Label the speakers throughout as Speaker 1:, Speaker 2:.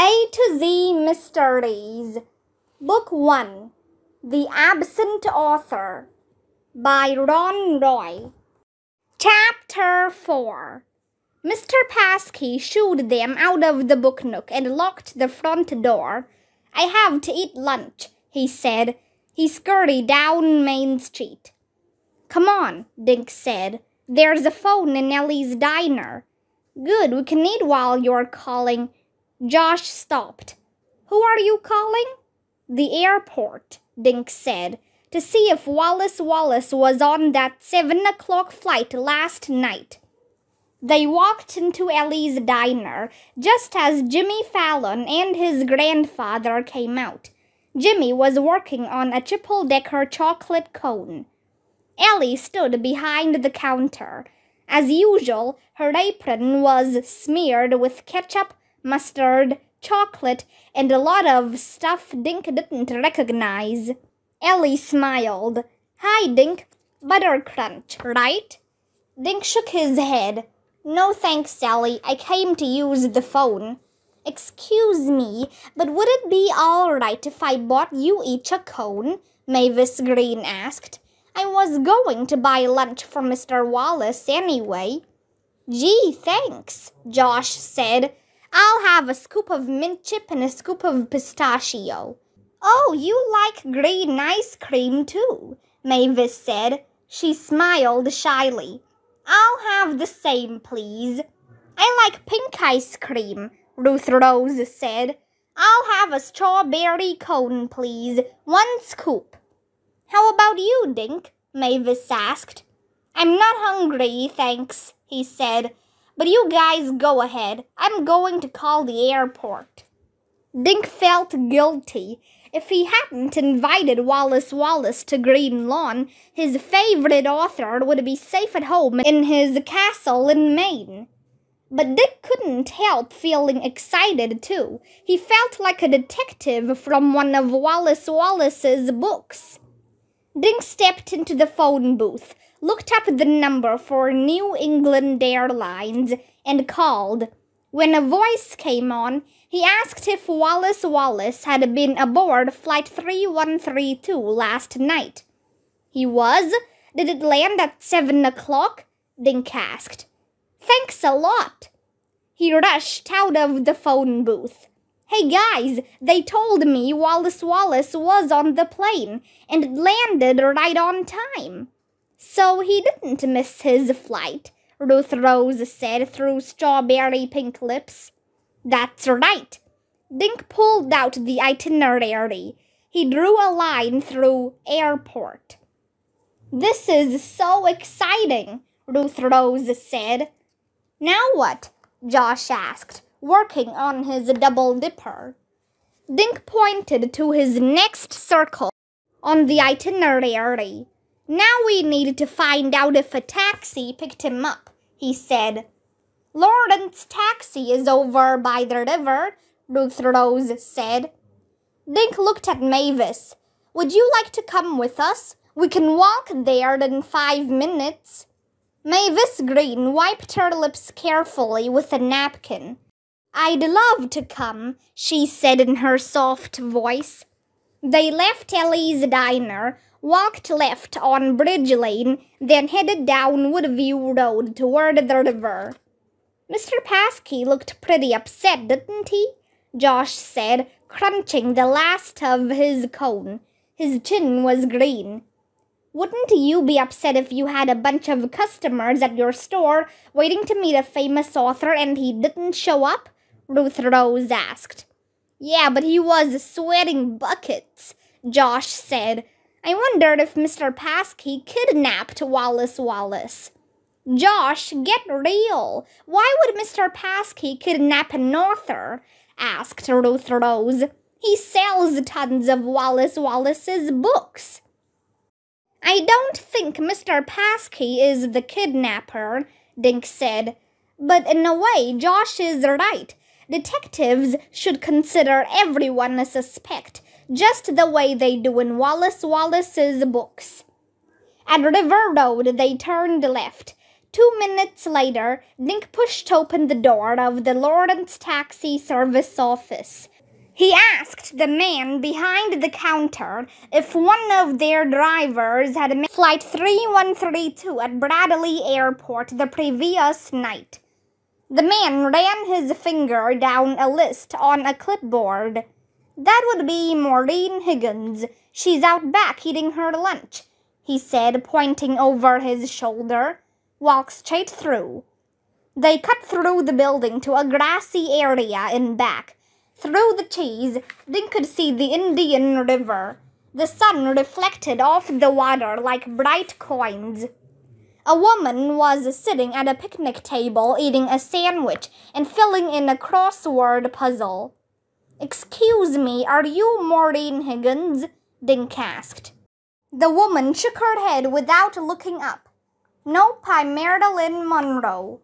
Speaker 1: A to Z Mysteries, Book 1 The Absent Author by Ron Roy. Chapter 4 Mr. Paskey shooed them out of the book nook and locked the front door. I have to eat lunch, he said. He scurried down Main Street. Come on, Dink said. There's a phone in Ellie's diner. Good, we can eat while you're calling. Josh stopped. Who are you calling? The airport, Dink said, to see if Wallace Wallace was on that 7 o'clock flight last night. They walked into Ellie's diner just as Jimmy Fallon and his grandfather came out. Jimmy was working on a triple decker chocolate cone. Ellie stood behind the counter. As usual, her apron was smeared with ketchup mustard, chocolate, and a lot of stuff Dink didn't recognize. Ellie smiled. Hi, Dink. Butter crunch, right? Dink shook his head. No thanks, Sally. I came to use the phone. Excuse me, but would it be all right if I bought you each a cone? Mavis Green asked. I was going to buy lunch for Mr. Wallace anyway. Gee, thanks, Josh said, I'll have a scoop of mint chip and a scoop of pistachio. Oh, you like green ice cream too, Mavis said. She smiled shyly. I'll have the same, please. I like pink ice cream, Ruth Rose said. I'll have a strawberry cone, please. One scoop. How about you, Dink? Mavis asked. I'm not hungry, thanks, he said. But you guys go ahead. I'm going to call the airport. Dink felt guilty. If he hadn't invited Wallace Wallace to Green Lawn, his favorite author would be safe at home in his castle in Maine. But Dick couldn't help feeling excited, too. He felt like a detective from one of Wallace Wallace's books. Dink stepped into the phone booth looked up the number for New England Airlines and called. When a voice came on, he asked if Wallace Wallace had been aboard Flight 3132 last night. He was. Did it land at 7 o'clock? Dink asked. Thanks a lot. He rushed out of the phone booth. Hey guys, they told me Wallace Wallace was on the plane and landed right on time. So he didn't miss his flight, Ruth Rose said through strawberry pink lips. That's right. Dink pulled out the itinerary. He drew a line through airport. This is so exciting, Ruth Rose said. Now what? Josh asked, working on his double dipper. Dink pointed to his next circle on the itinerary. Now we needed to find out if a taxi picked him up. He said, Lawrence taxi is over by the river, Ruth Rose said. Dink looked at Mavis. Would you like to come with us? We can walk there in five minutes. Mavis Green wiped her lips carefully with a napkin. I'd love to come, she said in her soft voice. They left Ellie's diner, walked left on Bridge Lane, then headed down Woodview Road toward the river. Mr. Paskey looked pretty upset, didn't he? Josh said, crunching the last of his cone. His chin was green. Wouldn't you be upset if you had a bunch of customers at your store waiting to meet a famous author and he didn't show up? Ruth Rose asked. Yeah, but he was sweating buckets, Josh said, I wondered if Mr. Paskey kidnapped Wallace Wallace. Josh, get real. Why would Mr. Paskey kidnap an author? asked Ruth Rose. He sells tons of Wallace Wallace's books. I don't think Mr. Paskey is the kidnapper, Dink said. But in a way, Josh is right. Detectives should consider everyone a suspect, just the way they do in Wallace Wallace's books. At River Road, they turned left. Two minutes later, Nick pushed open the door of the Lawrence Taxi Service office. He asked the man behind the counter if one of their drivers had missed Flight 3132 at Bradley Airport the previous night. The man ran his finger down a list on a clipboard. That would be Maureen Higgins. She's out back eating her lunch, he said, pointing over his shoulder. Walk straight through. They cut through the building to a grassy area in back. Through the trees, Dink could see the Indian River. The sun reflected off the water like bright coins. A woman was sitting at a picnic table eating a sandwich and filling in a crossword puzzle. Excuse me, are you Maureen Higgins? Dink asked. The woman shook her head without looking up. Nope, I'm Marilyn Monroe.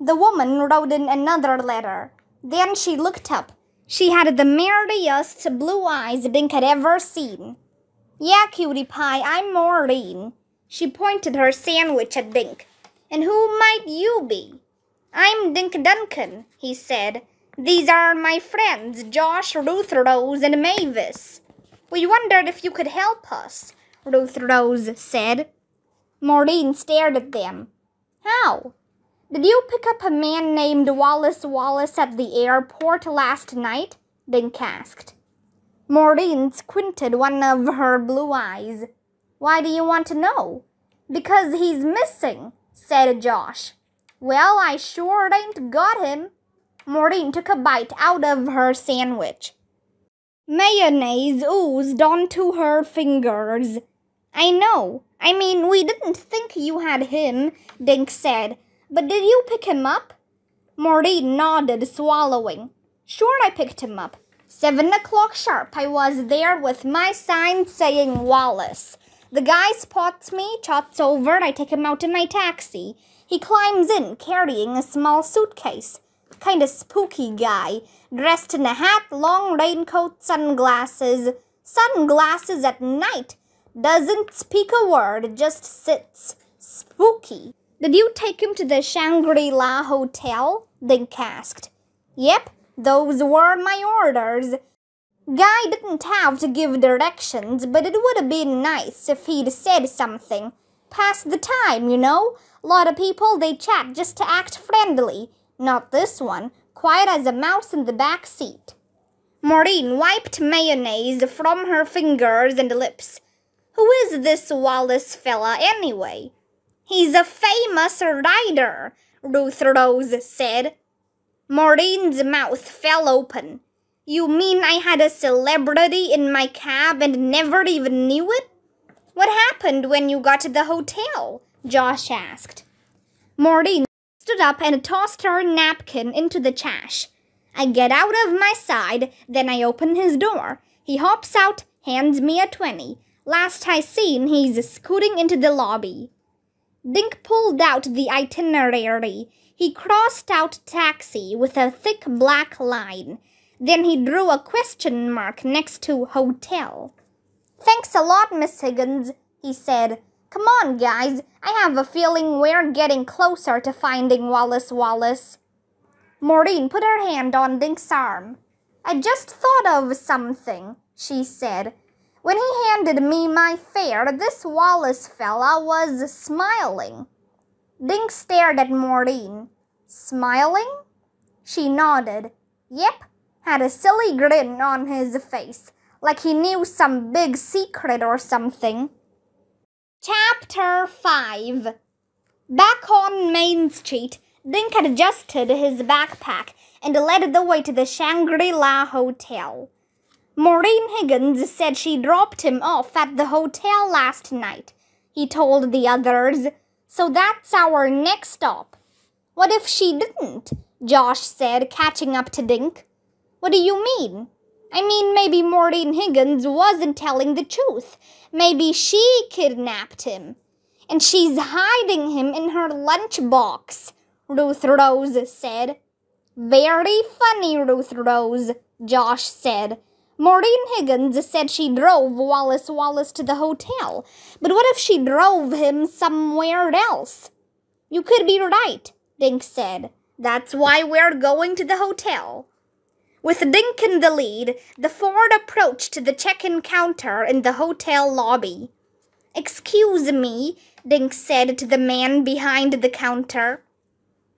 Speaker 1: The woman wrote in another letter. Then she looked up. She had the merriest blue eyes Dink had ever seen. Yeah, cutie pie, I'm Maureen. She pointed her sandwich at Dink. And who might you be? I'm Dink Duncan, he said, these are my friends, Josh, Ruth Rose, and Mavis. We wondered if you could help us, Ruth Rose said. Maureen stared at them. How? Did you pick up a man named Wallace Wallace at the airport last night? Dink asked. Maureen squinted one of her blue eyes. Why do you want to know? Because he's missing, said Josh. Well, I sure ain't got him, Maureen took a bite out of her sandwich. Mayonnaise oozed onto her fingers. I know. I mean, we didn't think you had him, Dink said. But did you pick him up? Maureen nodded, swallowing. Sure, I picked him up. Seven o'clock sharp, I was there with my sign saying Wallace. The guy spots me, trots over, and I take him out in my taxi. He climbs in, carrying a small suitcase kind of spooky guy, dressed in a hat, long raincoat, sunglasses, sunglasses at night, doesn't speak a word, just sits spooky. Did you take him to the Shangri-La Hotel? Dink asked. Yep, those were my orders. Guy didn't have to give directions, but it would have been nice if he'd said something. Pass the time, you know? lot of people, they chat just to act friendly. Not this one, quiet as a mouse in the back seat. Maureen wiped mayonnaise from her fingers and lips. Who is this Wallace fella anyway? He's a famous rider, Ruth Rose said. Maureen's mouth fell open. You mean I had a celebrity in my cab and never even knew it? What happened when you got to the hotel? Josh asked. Maureen stood up and tossed her napkin into the trash. I get out of my side, then I open his door. He hops out, hands me a 20. Last I seen, he's scooting into the lobby. Dink pulled out the itinerary. He crossed out taxi with a thick black line. Then he drew a question mark next to hotel. Thanks a lot, Miss Higgins, he said. Come on, guys. I have a feeling we're getting closer to finding Wallace Wallace. Maureen put her hand on Dink's arm. I just thought of something, she said. When he handed me my fare, this Wallace fella was smiling. Dink stared at Maureen. Smiling? She nodded. Yep, had a silly grin on his face, like he knew some big secret or something. Chapter 5 Back on Main Street, Dink adjusted his backpack and led the way to the Shangri La Hotel. Maureen Higgins said she dropped him off at the hotel last night, he told the others. So that's our next stop. What if she didn't? Josh said, catching up to Dink. What do you mean? I mean, maybe Maureen Higgins wasn't telling the truth. Maybe she kidnapped him. And she's hiding him in her lunchbox, Ruth Rose said. Very funny, Ruth Rose, Josh said. Maureen Higgins said she drove Wallace Wallace to the hotel, but what if she drove him somewhere else? You could be right, Dink said. That's why we're going to the hotel. With Dink in the lead, the Ford approached the check-in counter in the hotel lobby. Excuse me, Dink said to the man behind the counter.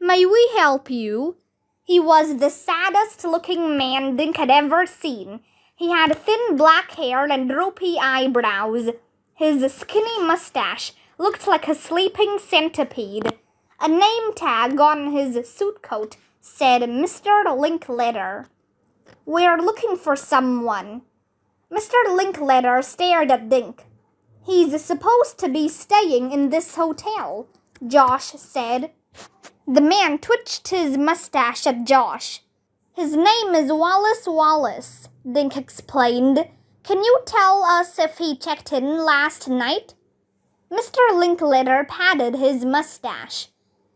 Speaker 1: May we help you? He was the saddest looking man Dink had ever seen. He had thin black hair and droopy eyebrows. His skinny mustache looked like a sleeping centipede. A name tag on his suit coat said Mr. Linkletter. We're looking for someone. Mr. Linklater stared at Dink. He's supposed to be staying in this hotel, Josh said. The man twitched his mustache at Josh. His name is Wallace Wallace, Dink explained. Can you tell us if he checked in last night? Mr. Linklater patted his mustache.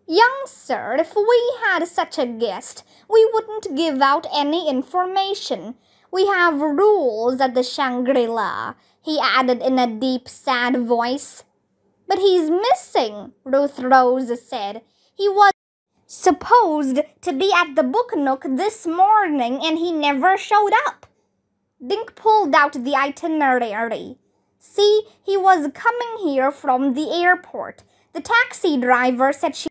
Speaker 1: Young sir, if we had such a guest, we wouldn't give out any information. We have rules at the Shangri La, he added in a deep, sad voice. But he's missing, Ruth Rose said. He was supposed to be at the book nook this morning and he never showed up. Dink pulled out the itinerary. See, he was coming here from the airport. The taxi driver said she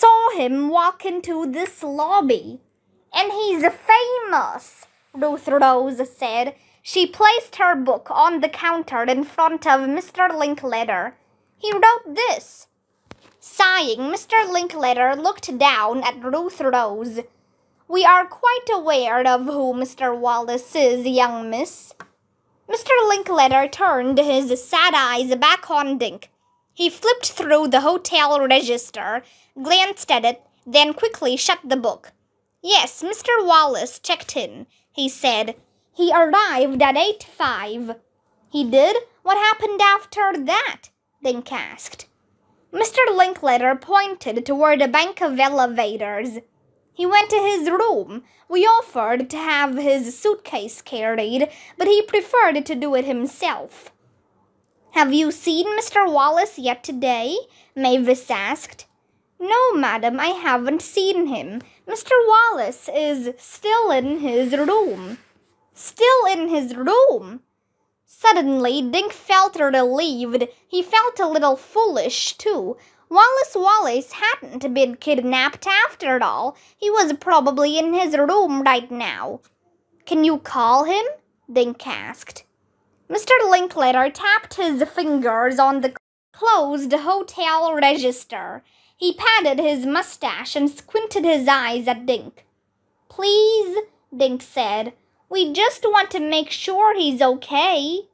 Speaker 1: saw him walk into this lobby. And he's famous, Ruth Rose said. She placed her book on the counter in front of Mr. Linklater. He wrote this. Sighing, Mr. Linklater looked down at Ruth Rose. We are quite aware of who Mr. Wallace is, young miss. Mr. Linklater turned his sad eyes back on Dink. He flipped through the hotel register, glanced at it, then quickly shut the book. Yes, Mr. Wallace checked in, he said. He arrived at five. He did? What happened after that? Dink asked. Mr. Linklater pointed toward a bank of elevators. He went to his room. We offered to have his suitcase carried, but he preferred to do it himself. Have you seen Mr. Wallace yet today? Mavis asked. No, madam, I haven't seen him. Mr. Wallace is still in his room. Still in his room? Suddenly, Dink felt relieved. He felt a little foolish, too. Wallace Wallace hadn't been kidnapped after all. He was probably in his room right now. Can you call him? Dink asked. Mr. Linklater tapped his fingers on the closed hotel register. He patted his mustache and squinted his eyes at Dink. Please, Dink said. We just want to make sure he's okay.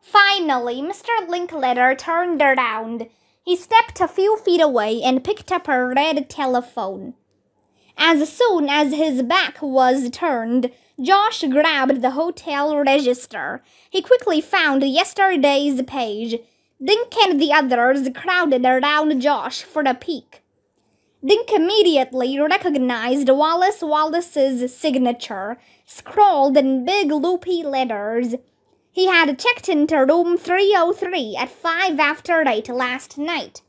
Speaker 1: Finally, Mr. Linklater turned around. He stepped a few feet away and picked up a red telephone. As soon as his back was turned, Josh grabbed the hotel register. He quickly found yesterday's page. Dink and the others crowded around Josh for a peek. Dink immediately recognized Wallace Wallace's signature, scrawled in big loopy letters. He had checked into room 303 at 5 after 8 last night.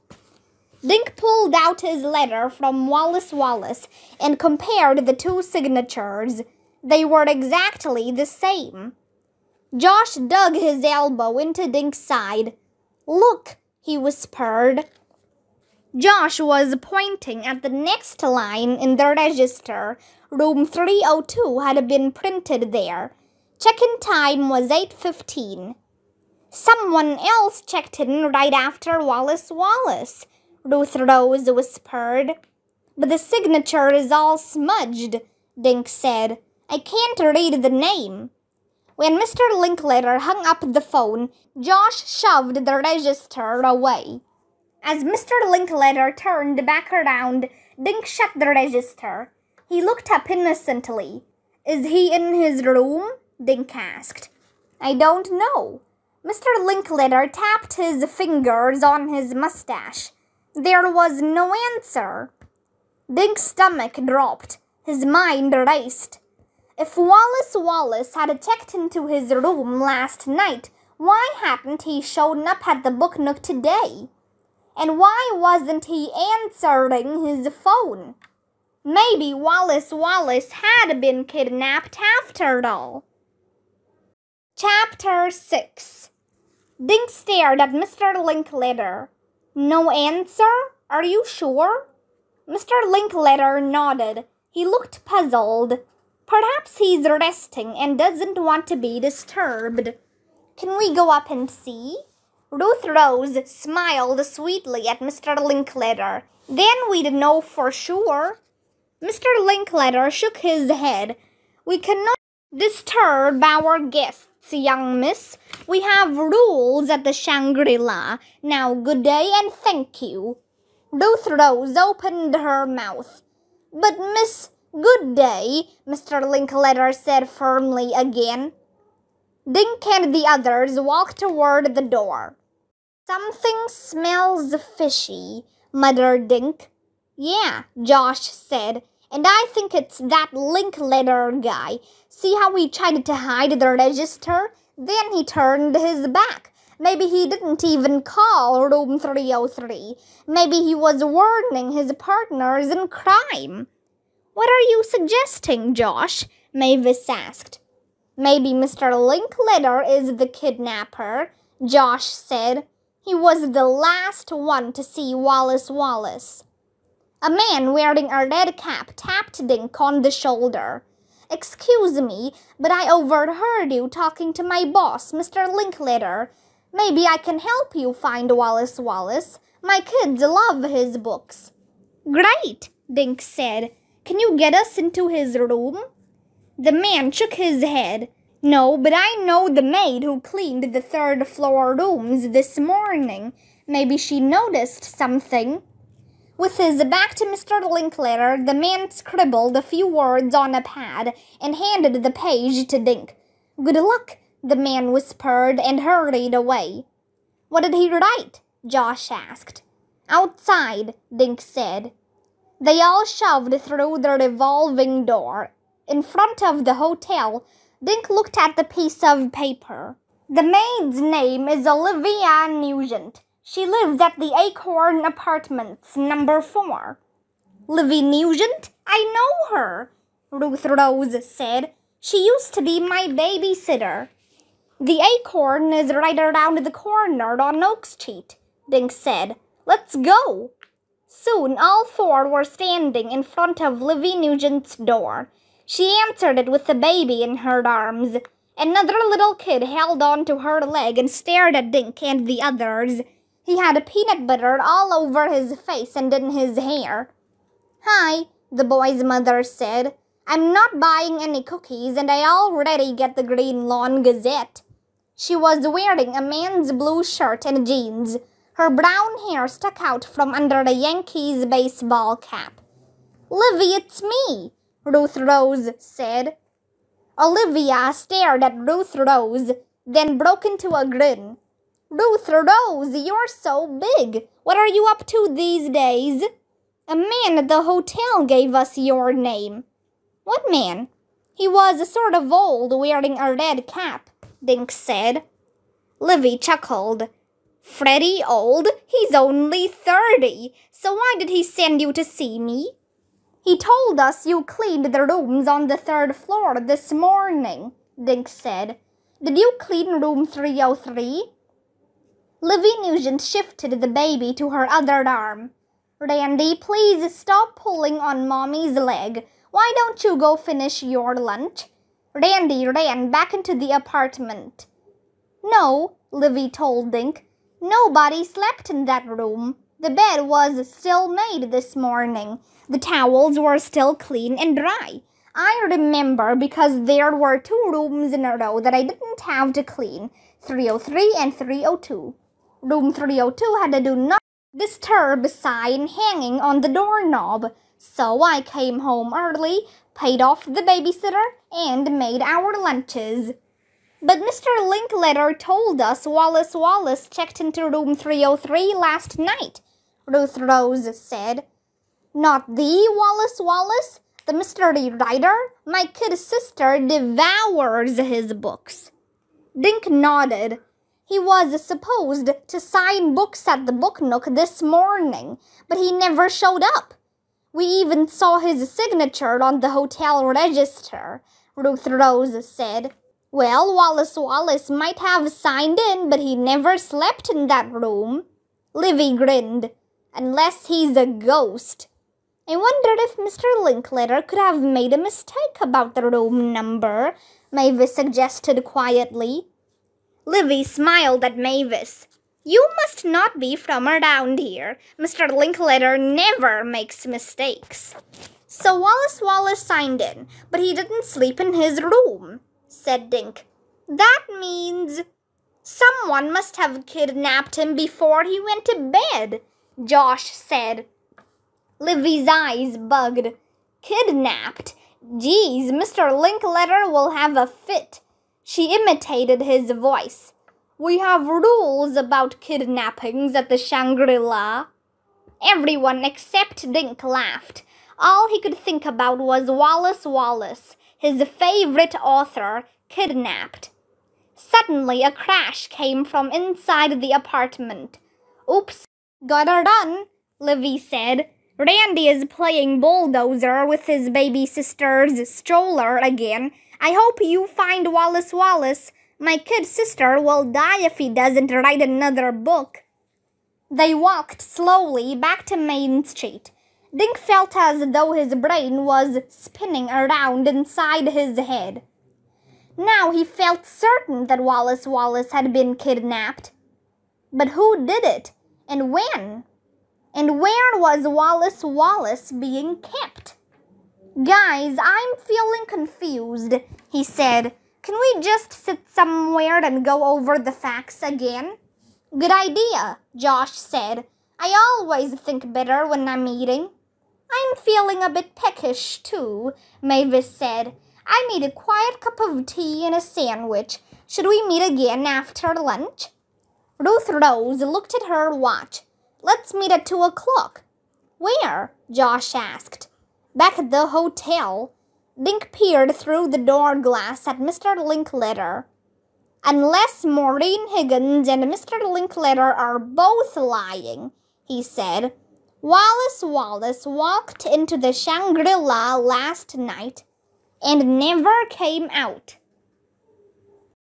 Speaker 1: Dink pulled out his letter from Wallace Wallace and compared the two signatures. They were exactly the same. Josh dug his elbow into Dink's side. Look, he whispered. Josh was pointing at the next line in the register. Room 302 had been printed there. Check-in time was 8.15. Someone else checked in right after Wallace Wallace. Ruth Rose whispered. But the signature is all smudged, Dink said. I can't read the name. When Mr. Linklater hung up the phone, Josh shoved the register away. As Mr. Linklater turned back around, Dink shut the register. He looked up innocently. Is he in his room? Dink asked. I don't know. Mr. Linklater tapped his fingers on his mustache. There was no answer. Dink's stomach dropped, his mind raced. If Wallace Wallace had checked into his room last night, why hadn't he shown up at the book nook today? And why wasn't he answering his phone? Maybe Wallace Wallace had been kidnapped after all. Chapter 6 Dink stared at Mr. Linklater. No answer? Are you sure? Mr. Linkletter nodded. He looked puzzled. Perhaps he's resting and doesn't want to be disturbed. Can we go up and see? Ruth Rose smiled sweetly at Mr. Linkletter. Then we'd know for sure. Mr. Linkletter shook his head. We cannot. Disturbed by our guests, young miss. We have rules at the Shangri-La. Now, good day and thank you. Ruth Rose opened her mouth. But, Miss, good day, Mr. Linkletter said firmly again. Dink and the others walked toward the door. Something smells fishy, muttered Dink. Yeah, Josh said, and I think it's that letter guy. See how he tried to hide the register? Then he turned his back. Maybe he didn't even call room 303. Maybe he was warning his partners in crime. What are you suggesting, Josh? Mavis asked. Maybe Mr. Linkletter is the kidnapper, Josh said. He was the last one to see Wallace Wallace. A man wearing a red cap tapped Dink on the shoulder. Excuse me, but I overheard you talking to my boss, Mr. Linklater. Maybe I can help you find Wallace Wallace. My kids love his books. Great, Dink said. Can you get us into his room? The man shook his head. No, but I know the maid who cleaned the third floor rooms this morning. Maybe she noticed something. With his back to Mr. Linklater, the man scribbled a few words on a pad and handed the page to Dink. Good luck, the man whispered and hurried away. What did he write? Josh asked. Outside, Dink said. They all shoved through the revolving door. In front of the hotel, Dink looked at the piece of paper. The maid's name is Olivia Nugent. She lives at the Acorn Apartments, number four. Livy Nugent? I know her, Ruth Rose said. She used to be my babysitter. The Acorn is right around the corner on Oak Street, Dink said. Let's go. Soon all four were standing in front of Livy Nugent's door. She answered it with the baby in her arms. Another little kid held on to her leg and stared at Dink and the others. He had peanut butter all over his face and in his hair. Hi, the boy's mother said. I'm not buying any cookies and I already get the Green Lawn Gazette. She was wearing a man's blue shirt and jeans. Her brown hair stuck out from under a Yankees baseball cap. Livy, it's me, Ruth Rose said. Olivia stared at Ruth Rose, then broke into a grin. Ruth Rose, you're so big. What are you up to these days? A man at the hotel gave us your name. What man? He was a sort of old, wearing a red cap, Dink said. Livy chuckled. Freddy old? He's only thirty. So why did he send you to see me? He told us you cleaned the rooms on the third floor this morning, Dink said. Did you clean room 303? Livy Nugent shifted the baby to her other arm. Randy, please stop pulling on mommy's leg. Why don't you go finish your lunch? Randy ran back into the apartment. No, Livy told Dink. Nobody slept in that room. The bed was still made this morning. The towels were still clean and dry. I remember because there were two rooms in a row that I didn't have to clean 303 and 302. Room 302 had a do not disturb sign hanging on the doorknob, so I came home early, paid off the babysitter, and made our lunches. But Mr. Linkletter told us Wallace Wallace checked into room 303 last night, Ruth Rose said. Not the Wallace Wallace, the mystery writer. My kid sister devours his books. Dink nodded. He was supposed to sign books at the book nook this morning, but he never showed up. We even saw his signature on the hotel register, Ruth Rose said. Well, Wallace Wallace might have signed in, but he never slept in that room. Livy grinned. Unless he's a ghost. I wondered if Mr. Linklater could have made a mistake about the room number, Mavis suggested quietly. Livy smiled at Mavis. You must not be from around here. Mr. Linklater never makes mistakes. So Wallace Wallace signed in, but he didn't sleep in his room, said Dink. That means someone must have kidnapped him before he went to bed, Josh said. Livy's eyes bugged. Kidnapped? Geez, Mr. Linklater will have a fit. She imitated his voice. We have rules about kidnappings at the Shangri-La. Everyone except Dink laughed. All he could think about was Wallace Wallace, his favorite author, kidnapped. Suddenly, a crash came from inside the apartment. Oops, gotta run, Livy said. Randy is playing bulldozer with his baby sister's stroller again, I hope you find Wallace Wallace. My kid sister will die if he doesn't write another book. They walked slowly back to Main Street. Dink felt as though his brain was spinning around inside his head. Now he felt certain that Wallace Wallace had been kidnapped. But who did it? And when? And where was Wallace Wallace being kept? Guys, I'm feeling confused, he said. Can we just sit somewhere and go over the facts again? Good idea, Josh said. I always think better when I'm eating. I'm feeling a bit peckish too, Mavis said. I need a quiet cup of tea and a sandwich. Should we meet again after lunch? Ruth Rose looked at her watch. Let's meet at two o'clock. Where? Josh asked. Back at the hotel, Link peered through the door glass at Mr. Linkletter. Unless Maureen Higgins and Mr. Linkletter are both lying, he said, Wallace Wallace walked into the Shangri La last night and never came out.